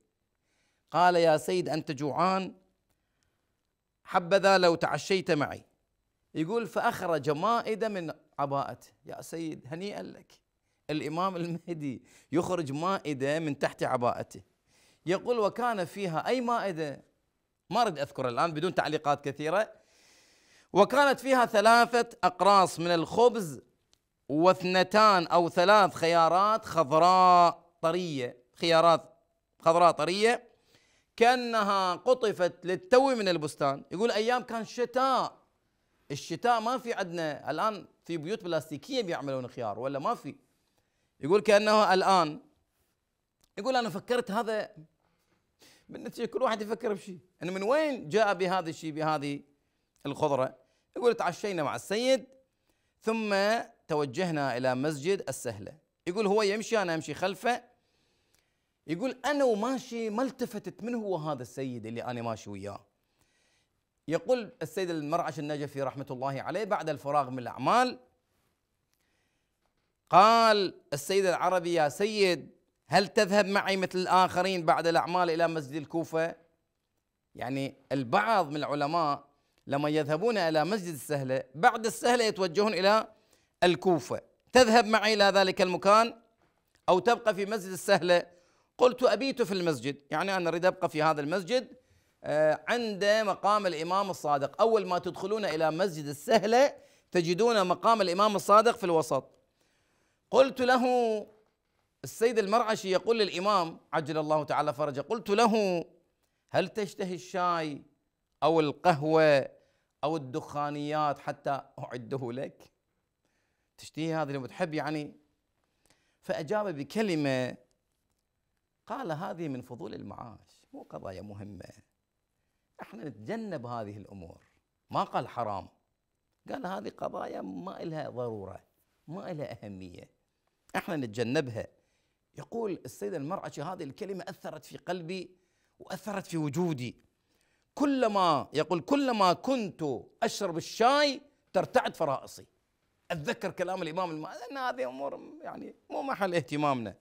قال يا سيد أنت جوعان حبذا لو تعشيت معي يقول فأخرج مائدة من عباءته يا سيد هنيئا لك الإمام المهدي يخرج مائدة من تحت عباءته يقول وكان فيها أي مائدة ما أريد أذكر الآن بدون تعليقات كثيرة وكانت فيها ثلاثة أقراص من الخبز واثنتان أو ثلاث خيارات خضراء طرية خيارات خضراء طرية كأنها قطفت للتو من البستان يقول أيام كان شتاء الشتاء ما في عندنا الآن في بيوت بلاستيكية بيعملون خيار ولا ما في يقول كأنه الآن يقول أنا فكرت هذا بالنتيجة كل واحد يفكر بشيء أنه من وين جاء بهذا الشيء بهذه الخضرة يقول تعشينا مع السيد ثم توجهنا إلى مسجد السهلة يقول هو يمشي أنا أمشي خلفه يقول أنا وماشي ما التفتت من هو هذا السيد اللي أنا ماشي وياه يقول السيد المرعش النجفي رحمة الله عليه بعد الفراغ من الأعمال قال السيد العربي يا سيد هل تذهب معي مثل الآخرين بعد الأعمال إلى مسجد الكوفة يعني البعض من العلماء لما يذهبون إلى مسجد السهلة بعد السهلة يتوجهون إلى الكوفة تذهب معي إلى ذلك المكان أو تبقى في مسجد السهلة قلت أبيت في المسجد يعني أنا أريد أبقى في هذا المسجد آه، عند مقام الإمام الصادق أول ما تدخلون إلى مسجد السهلة تجدون مقام الإمام الصادق في الوسط قلت له السيد المرعشي يقول للإمام عجل الله تعالى فرجه قلت له هل تشتهي الشاي أو القهوة أو الدخانيات حتى أعده لك تشتهي هذا اللي تحب يعني فأجاب بكلمة قال هذه من فضول المعاش مو قضايا مهمة احنا نتجنب هذه الأمور ما قال حرام قال هذه قضايا ما لها ضرورة ما لها أهمية احنا نتجنبها يقول السيد المرعشي هذه الكلمة أثرت في قلبي وأثرت في وجودي كلما يقول كلما كنت أشرب الشاي ترتعد فرائصي اتذكر كلام الامام المالكي لان هذه امور يعني مو محل اهتمامنا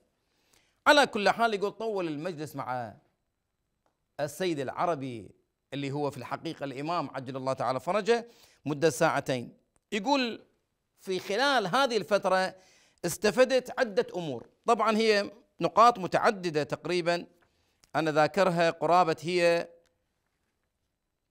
على كل حال يقول طول المجلس مع السيد العربي اللي هو في الحقيقه الامام عجل الله تعالى فرجه مده ساعتين يقول في خلال هذه الفتره استفدت عده امور طبعا هي نقاط متعدده تقريبا انا ذاكرها قرابه هي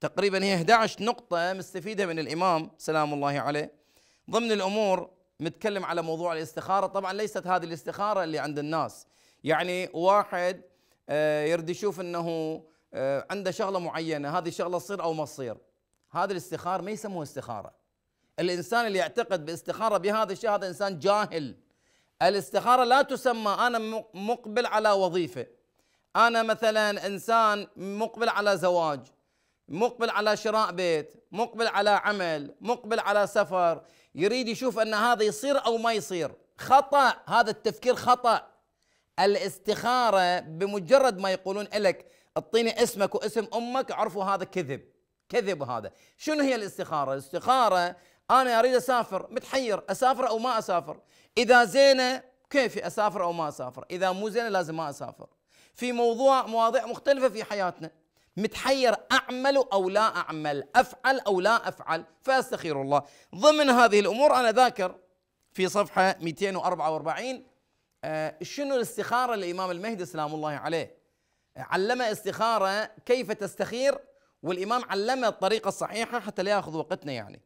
تقريبا هي 11 نقطه مستفيده من الامام سلام الله عليه ضمن الامور متكلم على موضوع الاستخاره طبعا ليست هذه الاستخاره اللي عند الناس يعني واحد آه، يرد يشوف انه آه، عنده شغله معينه هذه الشغله تصير او ما تصير هذا الاستخاره ما يسموه استخاره الانسان اللي يعتقد باستخاره بهذا الشيء هذا انسان جاهل الاستخاره لا تسمى انا مقبل على وظيفه انا مثلا انسان مقبل على زواج مقبل على شراء بيت مقبل على عمل مقبل على سفر يريد يشوف ان هذا يصير او ما يصير خطا هذا التفكير خطا الاستخاره بمجرد ما يقولون لك اعطيني اسمك واسم امك عرفوا هذا كذب كذب هذا شنو هي الاستخاره الاستخاره انا اريد اسافر متحير اسافر او ما اسافر اذا زينه كيفي اسافر او ما اسافر اذا مو زينه لازم ما اسافر في موضوع مواضيع مختلفه في حياتنا متحير اعمل او لا اعمل، افعل او لا افعل، فاستخير الله. ضمن هذه الامور انا ذاكر في صفحه 244 آه، شنو الاستخاره للامام المهدي سلام الله عليه؟ علم استخاره كيف تستخير والامام علم الطريقه الصحيحه حتى لا ياخذ وقتنا يعني.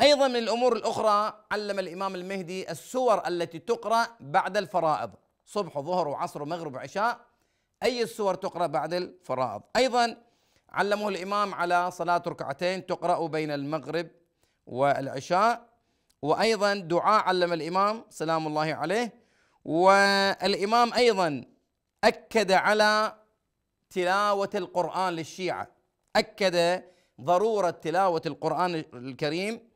ايضا من الامور الاخرى علم الامام المهدي السور التي تقرا بعد الفرائض صبح وظهر وعصر ومغرب وعشاء أي السور تقرأ بعد الفرائض أيضا علمه الإمام على صلاة ركعتين تقرأ بين المغرب والعشاء وأيضا دعاء علم الإمام سلام الله عليه والإمام أيضا أكد على تلاوة القرآن للشيعة أكد ضرورة تلاوة القرآن الكريم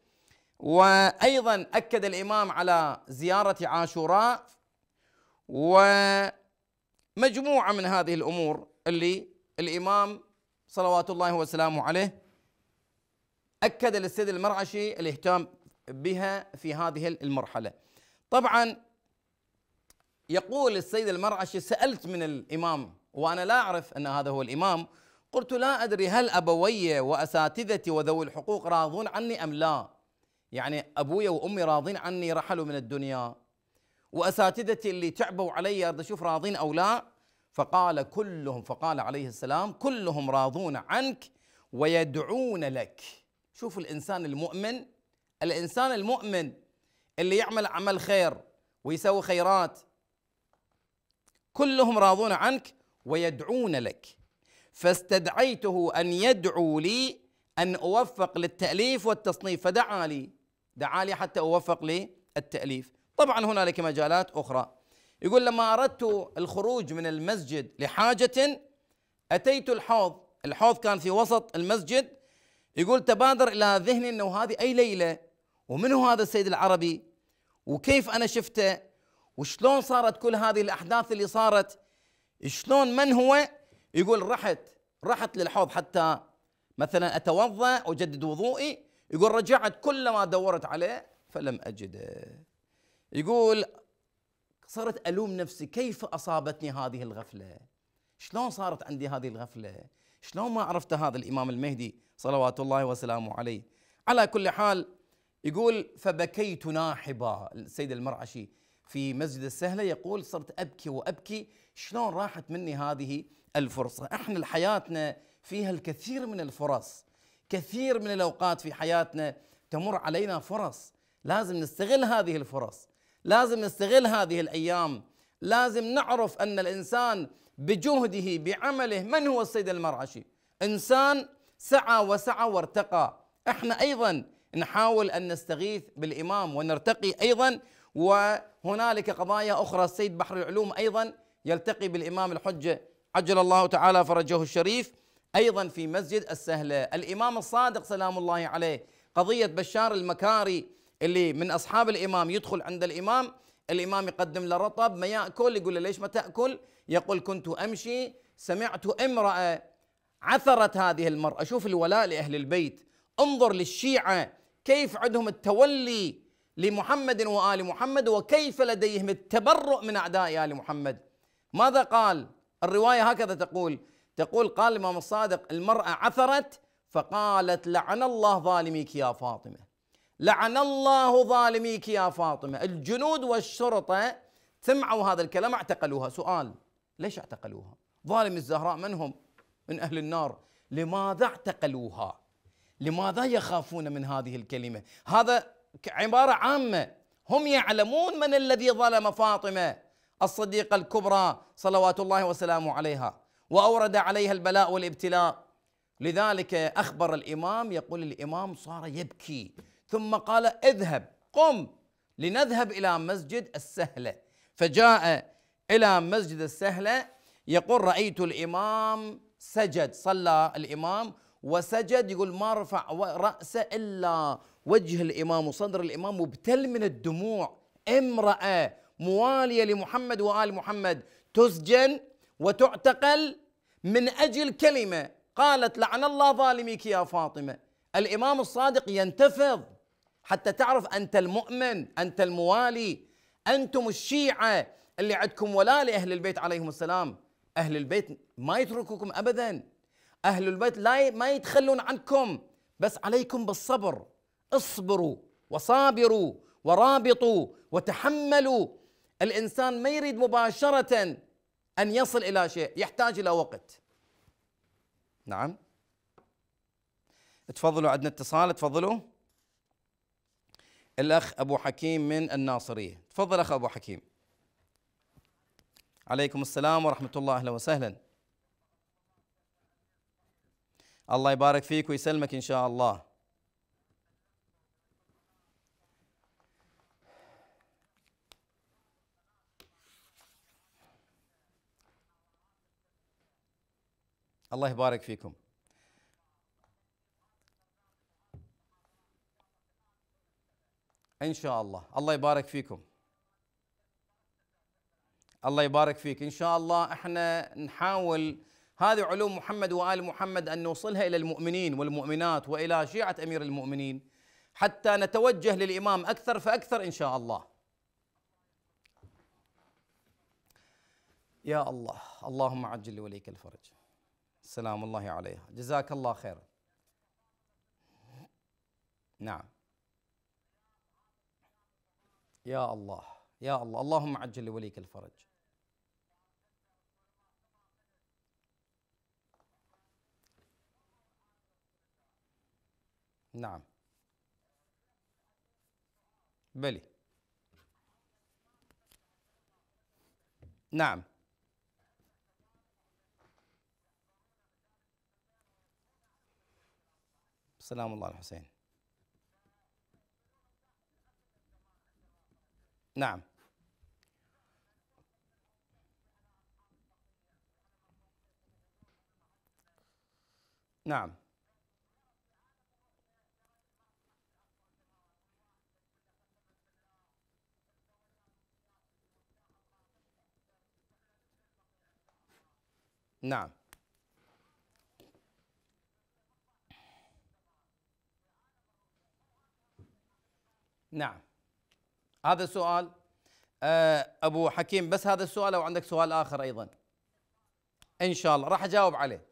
وأيضا أكد الإمام على زيارة عاشوراء و مجموعه من هذه الامور اللي الامام صلوات الله وسلامه عليه اكد للسيد المرعشي الاهتمام بها في هذه المرحله. طبعا يقول السيد المرعشي سالت من الامام وانا لا اعرف ان هذا هو الامام قلت لا ادري هل ابوي واساتذتي وذوي الحقوق راضون عني ام لا؟ يعني ابوي وامي راضين عني رحلوا من الدنيا واساتذتي اللي تعبوا علي اريد اشوف راضين او لا فقال كلهم فقال عليه السلام كلهم راضون عنك ويدعون لك شوف الانسان المؤمن الانسان المؤمن اللي يعمل عمل خير ويسوي خيرات كلهم راضون عنك ويدعون لك فاستدعيته ان يدعو لي ان اوفق للتاليف والتصنيف فدعا لي دعا لي حتى اوفق للتاليف طبعا هنالك مجالات اخرى يقول لما اردت الخروج من المسجد لحاجه اتيت الحوض الحوض كان في وسط المسجد يقول تبادر الى ذهني انه هذه اي ليله ومن هو هذا السيد العربي وكيف انا شفته وشلون صارت كل هذه الاحداث اللي صارت شلون من هو يقول رحت رحت للحوض حتى مثلا اتوضا اجدد وضوئي يقول رجعت كل ما دورت عليه فلم اجده يقول صرت الوم نفسي كيف اصابتني هذه الغفله؟ شلون صارت عندي هذه الغفله؟ شلون ما عرفت هذا الامام المهدي صلوات الله وسلامه عليه؟ على كل حال يقول فبكيت ناحبا السيد المرعشي في مسجد السهله يقول صرت ابكي وابكي شلون راحت مني هذه الفرصه؟ احنا حياتنا فيها الكثير من الفرص كثير من الاوقات في حياتنا تمر علينا فرص لازم نستغل هذه الفرص لازم نستغل هذه الايام لازم نعرف ان الانسان بجهده بعمله من هو السيد المرعشي انسان سعى وسعى وارتقى احنا ايضا نحاول ان نستغيث بالامام ونرتقي ايضا وهنالك قضايا اخرى السيد بحر العلوم ايضا يلتقي بالامام الحجه عجل الله تعالى فرجه الشريف ايضا في مسجد السهله الامام الصادق سلام الله عليه قضيه بشار المكاري اللي من اصحاب الامام يدخل عند الامام الامام يقدم له رطب ما ياكل يقول له ليش ما تاكل؟ يقول كنت امشي سمعت امراه عثرت هذه المراه شوف الولاء لاهل البيت انظر للشيعه كيف عندهم التولي لمحمد وال محمد وكيف لديهم التبرؤ من اعداء ال محمد ماذا قال؟ الروايه هكذا تقول تقول قال الامام الصادق المراه عثرت فقالت لعن الله ظالميك يا فاطمه لعن الله ظالميك يا فاطمة الجنود والشرطة سمعوا هذا الكلام اعتقلوها سؤال ليش اعتقلوها ظالم الزهراء من هم من أهل النار لماذا اعتقلوها لماذا يخافون من هذه الكلمة هذا عبارة عامة هم يعلمون من الذي ظلم فاطمة الصديقة الكبرى صلوات الله وسلامه عليها وأورد عليها البلاء والابتلاء لذلك أخبر الإمام يقول الإمام صار يبكي ثم قال اذهب قم لنذهب الى مسجد السهله فجاء الى مسجد السهله يقول رايت الامام سجد صلى الامام وسجد يقول ما رفع راسه الا وجه الامام وصدر الامام مبتل من الدموع امراه مواليه لمحمد وال محمد تسجن وتعتقل من اجل كلمه قالت لعن الله ظالميك يا فاطمه الامام الصادق ينتفض حتى تعرف أنت المؤمن أنت الموالي أنتم الشيعة اللي عندكم ولاء لأهل البيت عليهم السلام أهل البيت ما يترككم أبدا أهل البيت لا ما يتخلون عنكم بس عليكم بالصبر اصبروا وصابروا ورابطوا وتحملوا الإنسان ما يريد مباشرة أن يصل إلى شيء يحتاج إلى وقت نعم تفضلوا عندنا اتصال تفضلوا الأخ أبو حكيم من الناصرية تفضل أخ أبو حكيم عليكم السلام ورحمة الله أهلا وسهلا الله يبارك فيك ويسلمك إن شاء الله الله يبارك فيكم ان شاء الله الله يبارك فيكم الله يبارك فيك ان شاء الله احنا نحاول هذه علوم محمد وال محمد ان نوصلها الى المؤمنين والمؤمنات والى شيعه امير المؤمنين حتى نتوجه للامام اكثر فاكثر ان شاء الله يا الله اللهم عجل وليك الفرج سلام الله عليها جزاك الله خيرا نعم يا الله يا الله اللهم عجل لوليك الفرج نعم بلي نعم سلام الله الحسين نعم نعم نعم نعم هذا السؤال آه، ابو حكيم بس هذا السؤال او عندك سؤال اخر ايضا ان شاء الله راح اجاوب عليه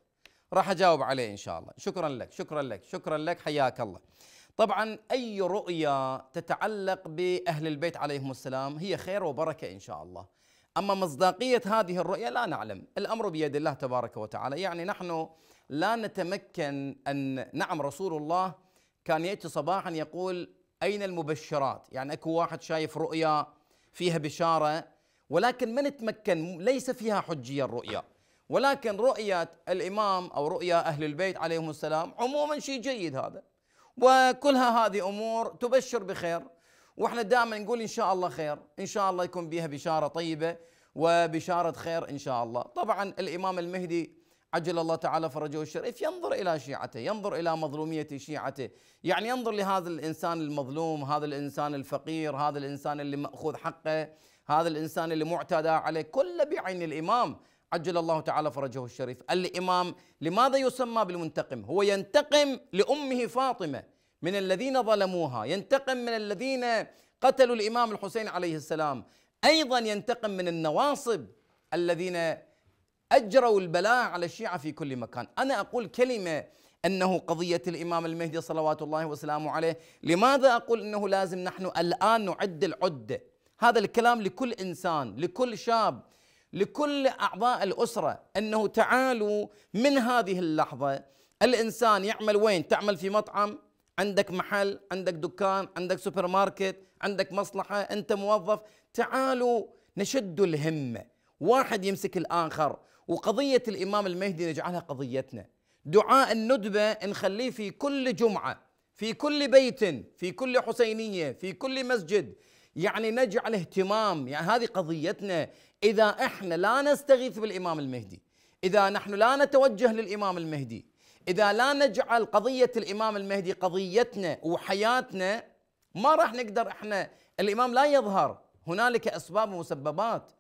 راح اجاوب عليه ان شاء الله شكرا لك شكرا لك شكرا لك حياك الله طبعا اي رؤيه تتعلق باهل البيت عليهم السلام هي خير وبركه ان شاء الله اما مصداقيه هذه الرؤيه لا نعلم الامر بيد الله تبارك وتعالى يعني نحن لا نتمكن ان نعم رسول الله كان ياتي صباحا يقول أين المبشرات يعني أكو واحد شايف رؤيا فيها بشارة ولكن من تمكن ليس فيها حجية الرؤيا ولكن رؤية الإمام أو رؤيا أهل البيت عليهم السلام عموما شيء جيد هذا وكلها هذه أمور تبشر بخير واحنا دائما نقول ان شاء الله خير ان شاء الله يكون بها بشاره طيبه وبشاره خير ان شاء الله طبعا الامام المهدي عجل الله تعالى فرجه الشريف ينظر الى شيعته، ينظر الى مظلوميه شيعته، يعني ينظر لهذا الانسان المظلوم، هذا الانسان الفقير، هذا الانسان اللي ماخوذ حقه، هذا الانسان اللي معتدى عليه، كل بعين الامام عجل الله تعالى فرجه الشريف، الامام لماذا يسمى بالمنتقم؟ هو ينتقم لامه فاطمه من الذين ظلموها، ينتقم من الذين قتلوا الامام الحسين عليه السلام، ايضا ينتقم من النواصب الذين أجروا البلاء على الشيعة في كل مكان أنا أقول كلمة أنه قضية الإمام المهدي صلوات الله وسلامه عليه لماذا أقول أنه لازم نحن الآن نعد العدة هذا الكلام لكل إنسان لكل شاب لكل أعضاء الأسرة أنه تعالوا من هذه اللحظة الإنسان يعمل وين تعمل في مطعم عندك محل عندك دكان عندك سوبر ماركت عندك مصلحة أنت موظف تعالوا نشد الهمة واحد يمسك الآخر وقضية الإمام المهدي نجعلها قضيتنا دعاء الندبة نخليه في كل جمعة في كل بيت في كل حسينية في كل مسجد يعني نجعل اهتمام يعني هذه قضيتنا إذا إحنا لا نستغيث بالإمام المهدي إذا نحن لا نتوجه للإمام المهدي إذا لا نجعل قضية الإمام المهدي قضيتنا وحياتنا ما راح نقدر إحنا الإمام لا يظهر هنالك أسباب ومسببات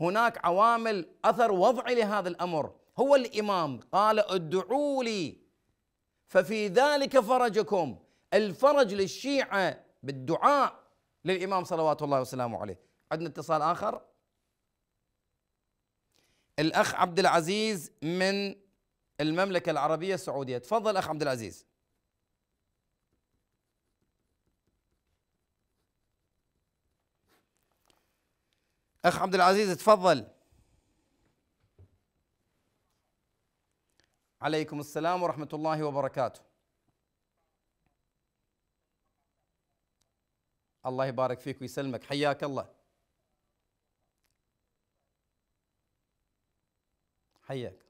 هناك عوامل اثر وضعي لهذا الامر هو الامام قال ادعوا لي ففي ذلك فرجكم الفرج للشيعه بالدعاء للامام صلوات الله وسلامه عليه عندنا اتصال اخر الاخ عبد العزيز من المملكه العربيه السعوديه تفضل اخ عبد العزيز اخ عبد العزيز تفضل عليكم السلام ورحمه الله وبركاته الله يبارك فيك ويسلمك حياك الله حياك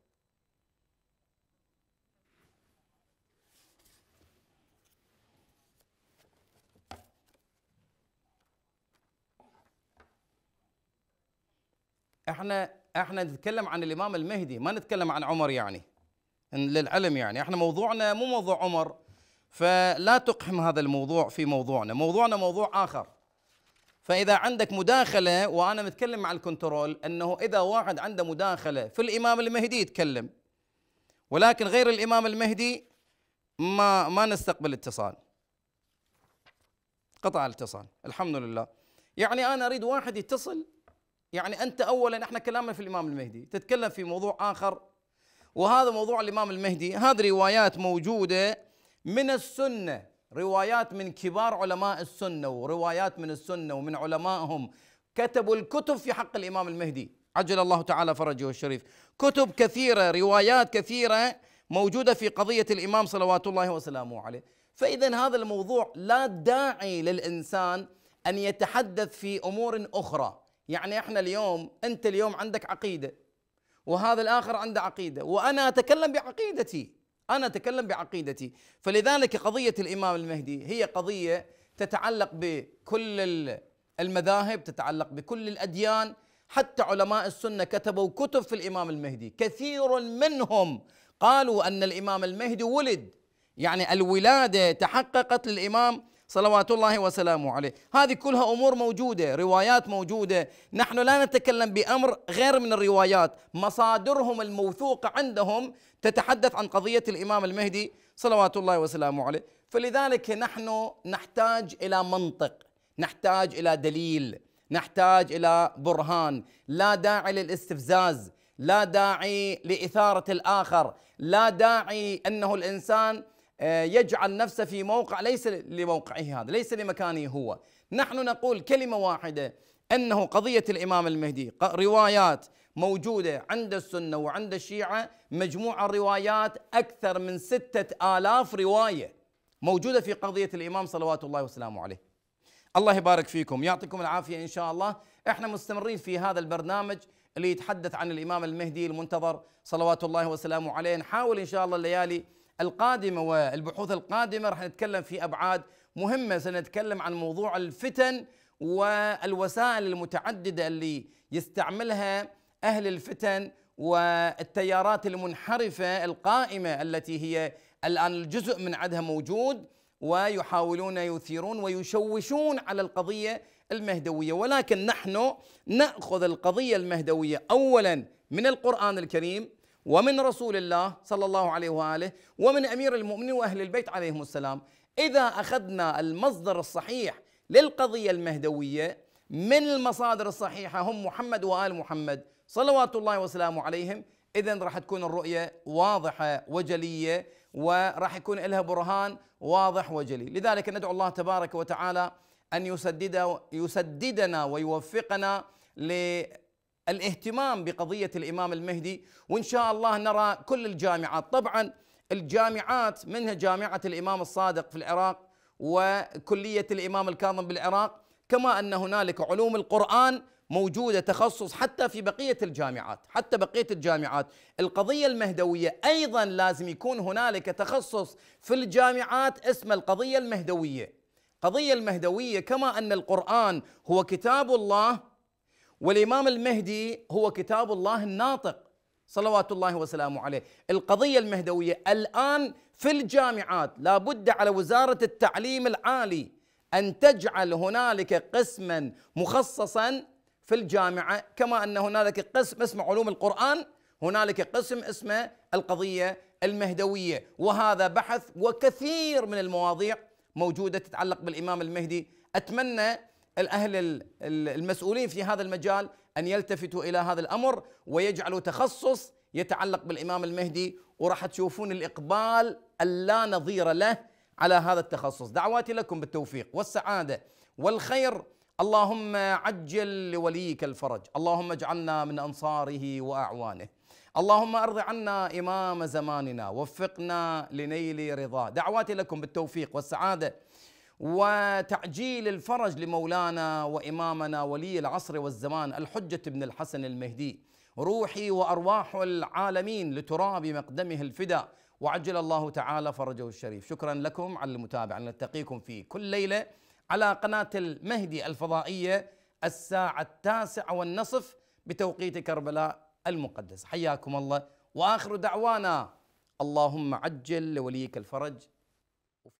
احنا احنا نتكلم عن الامام المهدي ما نتكلم عن عمر يعني للعلم يعني احنا موضوعنا مو موضوع عمر فلا تقحم هذا الموضوع في موضوعنا موضوعنا موضوع اخر فاذا عندك مداخله وانا متكلم مع الكنترول انه اذا واحد عنده مداخله في الامام المهدي يتكلم ولكن غير الامام المهدي ما ما نستقبل اتصال قطع الاتصال الحمد لله يعني انا اريد واحد يتصل يعني أنت أولا إحنا كلامنا في الإمام المهدي تتكلم في موضوع آخر وهذا موضوع الإمام المهدي هذه روايات موجودة من السنة روايات من كبار علماء السنة وروايات من السنة ومن علمائهم كتبوا الكتب في حق الإمام المهدي عجل الله تعالى فرجه الشريف كتب كثيرة روايات كثيرة موجودة في قضية الإمام صلوات الله وسلامه عليه فإذا هذا الموضوع لا داعي للإنسان أن يتحدث في أمور أخرى يعني احنا اليوم انت اليوم عندك عقيده وهذا الاخر عنده عقيده وانا اتكلم بعقيدتي انا اتكلم بعقيدتي فلذلك قضيه الامام المهدي هي قضيه تتعلق بكل المذاهب تتعلق بكل الاديان حتى علماء السنه كتبوا كتب في الامام المهدي كثير منهم قالوا ان الامام المهدي ولد يعني الولاده تحققت للامام صلوات الله وسلامه عليه هذه كلها أمور موجودة روايات موجودة نحن لا نتكلم بأمر غير من الروايات مصادرهم الموثوقة عندهم تتحدث عن قضية الإمام المهدي صلوات الله وسلامه عليه فلذلك نحن نحتاج إلى منطق نحتاج إلى دليل نحتاج إلى برهان لا داعي للاستفزاز لا داعي لإثارة الآخر لا داعي أنه الإنسان آه، يجعل نفسه في موقع ليس لموقعه هذا ليس لمكانه هو نحن نقول كلمة واحدة أنه قضية الإمام المهدي روايات موجودة عند السنة وعند الشيعة مجموعة روايات أكثر من ستة آلاف رواية موجودة في قضية الإمام صلوات الله وسلامه عليه الله يبارك فيكم يعطيكم العافية إن شاء الله احنا مستمرين في هذا البرنامج اللي يتحدث عن الإمام المهدي المنتظر صلوات الله وسلامه عليه نحاول إن شاء الله الليالي القادمة والبحوث القادمة راح نتكلم في أبعاد مهمة سنتكلم عن موضوع الفتن والوسائل المتعددة اللي يستعملها أهل الفتن والتيارات المنحرفة القائمة التي هي الآن الجزء من عدها موجود ويحاولون يثيرون ويشوشون على القضية المهدوية ولكن نحن نأخذ القضية المهدوية أولا من القرآن الكريم ومن رسول الله صلى الله عليه واله ومن امير المؤمنين واهل البيت عليهم السلام اذا اخذنا المصدر الصحيح للقضيه المهدويه من المصادر الصحيحه هم محمد وال محمد صلوات الله وسلامه عليهم اذا راح تكون الرؤيه واضحه وجليه وراح يكون لها برهان واضح وجلي لذلك ندعو الله تبارك وتعالى ان يسدد يسددنا ويوفقنا ل الاهتمام بقضية الإمام المهدي وإن شاء الله نرى كل الجامعات طبعا الجامعات منها جامعة الإمام الصادق في العراق وكلية الإمام الكاظم بالعراق كما أن هنالك علوم القرآن موجودة تخصص حتى في بقية الجامعات حتى بقية الجامعات القضية المهدوية أيضا لازم يكون هنالك تخصص في الجامعات اسمه القضية المهدوية قضية المهدوية كما أن القرآن هو كتاب الله والامام المهدي هو كتاب الله الناطق صلوات الله وسلامه عليه القضيه المهدويه الان في الجامعات لابد على وزاره التعليم العالي ان تجعل هنالك قسما مخصصا في الجامعه كما ان هنالك قسم اسمه علوم القران هنالك قسم اسمه القضيه المهدويه وهذا بحث وكثير من المواضيع موجوده تتعلق بالامام المهدي اتمنى الأهل المسؤولين في هذا المجال أن يلتفتوا إلى هذا الأمر ويجعلوا تخصص يتعلق بالإمام المهدي وراح تشوفون الإقبال اللا نظير له على هذا التخصص دعواتي لكم بالتوفيق والسعادة والخير اللهم عجل لوليك الفرج اللهم اجعلنا من أنصاره وأعوانه اللهم ارض عنا امام زماننا وفقنا لنيل رضاه دعواتي لكم بالتوفيق والسعاده وتعجيل الفرج لمولانا وإمامنا ولي العصر والزمان الحجة بن الحسن المهدي روحي وأرواح العالمين لتراب مقدمه الفدا وعجل الله تعالى فرجه الشريف شكرا لكم على المتابعة نلتقيكم في كل ليلة على قناة المهدي الفضائية الساعة التاسعة والنصف بتوقيت كربلاء المقدس حياكم الله وآخر دعوانا اللهم عجل لوليك الفرج